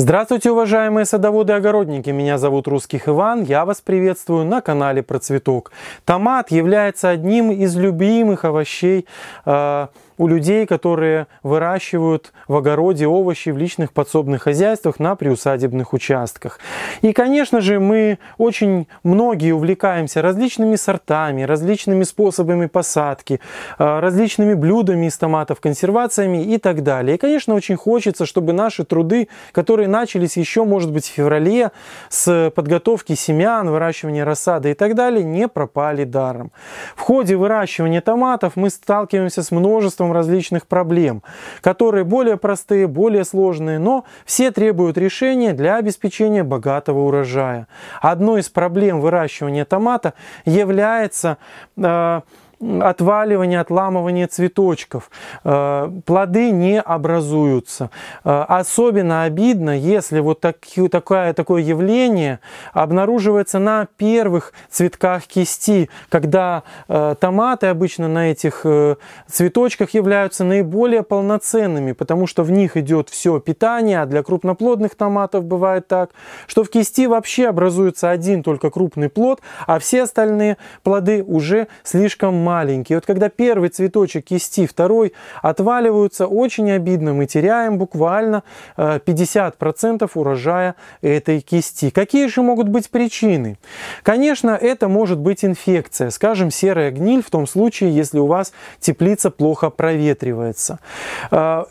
Здравствуйте, уважаемые садоводы и огородники! Меня зовут Русских Иван, я вас приветствую на канале Процветок. Томат является одним из любимых овощей э, у людей, которые выращивают в огороде овощи в личных подсобных хозяйствах на приусадебных участках. И, конечно же, мы очень многие увлекаемся различными сортами, различными способами посадки, э, различными блюдами из томатов, консервациями и так далее. И, конечно, очень хочется, чтобы наши труды, которые начались еще, может быть, в феврале, с подготовки семян, выращивания рассады и так далее, не пропали даром. В ходе выращивания томатов мы сталкиваемся с множеством множеством различных проблем, которые более простые, более сложные, но все требуют решения для обеспечения богатого урожая. Одной из проблем выращивания томата является э, отваливание, отламывание цветочков. Э, плоды не образуются. Э, особенно обидно, если вот такое, такое явление обнаруживается на первых цветках кисти, когда э, томаты обычно на этих цветочках являются наиболее полноценными, потому что в них идет все питание, а для крупноплодных томатов бывает так, что в кисти вообще образуется один только крупный плод, а все остальные плоды уже слишком маленькие. Вот когда первый цветочек кисти, второй отваливаются, очень обидно, мы теряем буквально 50% э, урожая этой кисти. Какие же могут быть причины? Конечно, это может быть инфекция, скажем, серая гниль в том случае, если у вас теплица плохо проветривается. Э,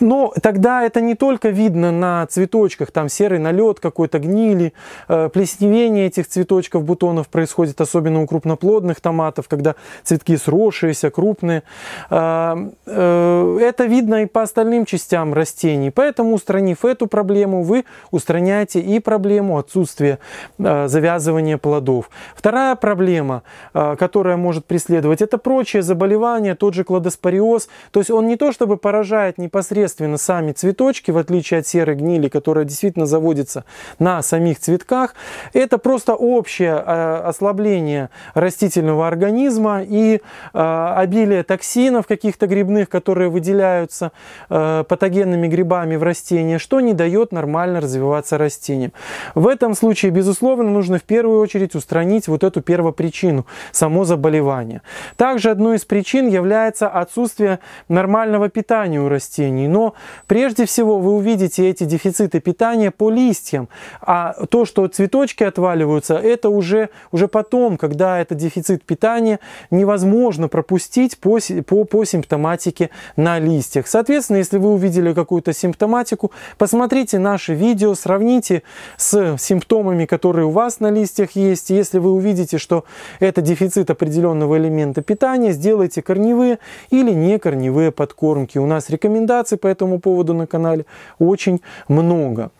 но тогда это не только видно на цветочках, там серый налет какой-то гнили, э, плесневение этих цветочков, бутонов происходит, особенно у крупноплодных томатов, когда цветочки такие сросшиеся, крупные. А, э, это видно и по остальным частям растений. Поэтому, устранив эту проблему, вы устраняете и проблему отсутствия а, завязывания плодов. Вторая проблема, а, которая может преследовать, это прочие заболевания, тот же кладоспориоз. То есть он не то чтобы поражает непосредственно сами цветочки, в отличие от серой гнили, которая действительно заводится на самих цветках. Это просто общее ослабление растительного организма и и э, обилие токсинов каких-то грибных, которые выделяются э, патогенными грибами в растения, что не дает нормально развиваться растениям. В этом случае, безусловно, нужно в первую очередь устранить вот эту первопричину, само заболевание. Также одной из причин является отсутствие нормального питания у растений. Но прежде всего вы увидите эти дефициты питания по листьям. А то, что цветочки отваливаются, это уже, уже потом, когда это дефицит питания невозможно невозможно пропустить по, по, по симптоматике на листьях. Соответственно, если вы увидели какую-то симптоматику, посмотрите наши видео, сравните с симптомами, которые у вас на листьях есть. Если вы увидите, что это дефицит определенного элемента питания, сделайте корневые или не корневые подкормки. У нас рекомендаций по этому поводу на канале очень много.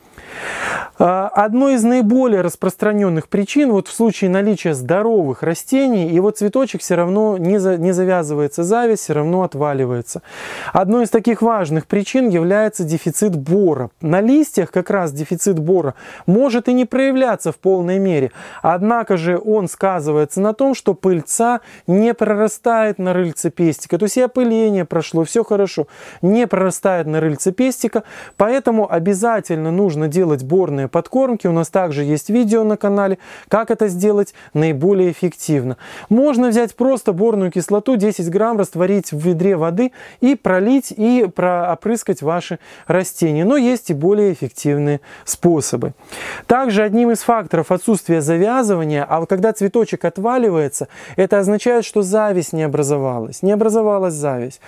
А, одной из наиболее распространенных причин вот в случае наличия здоровых растений его цветочек все равно не, за, не завязывается зависть, все равно отваливается. Одной из таких важных причин является дефицит бора. На листьях как раз дефицит бора может и не проявляться в полной мере, однако же он сказывается на том, что пыльца не прорастает на рыльце пестика, то есть и опыление прошло, все хорошо, не прорастает на рыльце пестика, поэтому обязательно нужно можно делать борные подкормки. У нас также есть видео на канале, как это сделать наиболее эффективно. Можно взять просто борную кислоту, 10 грамм растворить в ведре воды и пролить и опрыскать ваши растения. Но есть и более эффективные способы. Также одним из факторов отсутствия завязывания, а вот когда цветочек отваливается, это означает, что зависть не образовалась. Не образовалась зависть.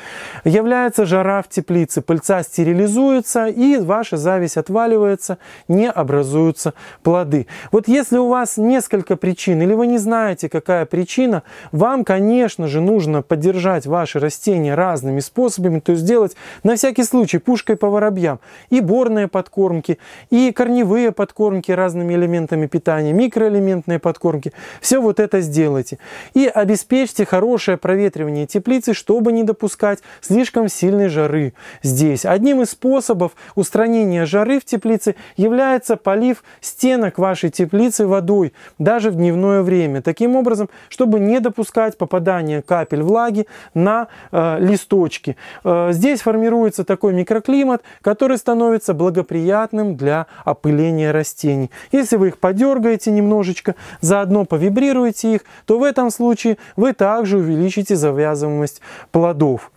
Является жара в теплице, пыльца стерилизуется и ваша зависть отваливается сеется, не образуются плоды. Вот если у вас несколько причин, или вы не знаете, какая причина, вам, конечно же, нужно поддержать ваши растения разными способами, то есть сделать на всякий случай пушкой по воробьям и борные подкормки, и корневые подкормки разными элементами питания, микроэлементные подкормки. Все вот это сделайте. И обеспечьте хорошее проветривание теплицы, чтобы не допускать слишком сильной жары здесь. Одним из способов устранения жары в теплице является полив стенок вашей теплицы водой даже в дневное время. Таким образом, чтобы не допускать попадания капель влаги на э, листочки. Э, здесь формируется такой микроклимат, который становится благоприятным для опыления растений. Если вы их подергаете немножечко, заодно повибрируете их, то в этом случае вы также увеличите завязываемость плодов.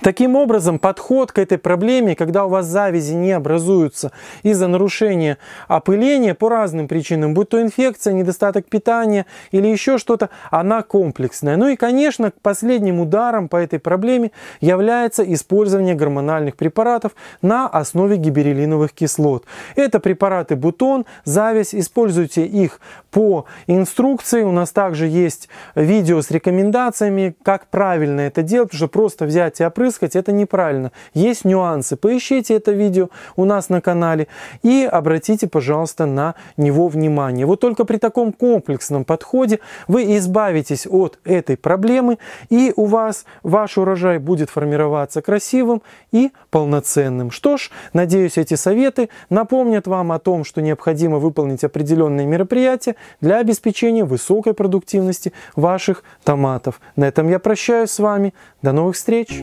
Таким образом, подход к этой проблеме, когда у вас завязи не образуются из-за нарушения опыления по разным причинам, будь то инфекция, недостаток питания или еще что-то, она комплексная. Ну и, конечно, последним ударом по этой проблеме является использование гормональных препаратов на основе гиберелиновых кислот. Это препараты бутон, завязь, используйте их по инструкции. У нас также есть видео с рекомендациями, как правильно это делать, потому просто взять и прыскать, это неправильно. Есть нюансы. Поищите это видео у нас на канале и обратите, пожалуйста, на него внимание. Вот только при таком комплексном подходе вы избавитесь от этой проблемы и у вас ваш урожай будет формироваться красивым и полноценным. Что ж, надеюсь, эти советы напомнят вам о том, что необходимо выполнить определенные мероприятия для обеспечения высокой продуктивности ваших томатов. На этом я прощаюсь с вами. До новых встреч!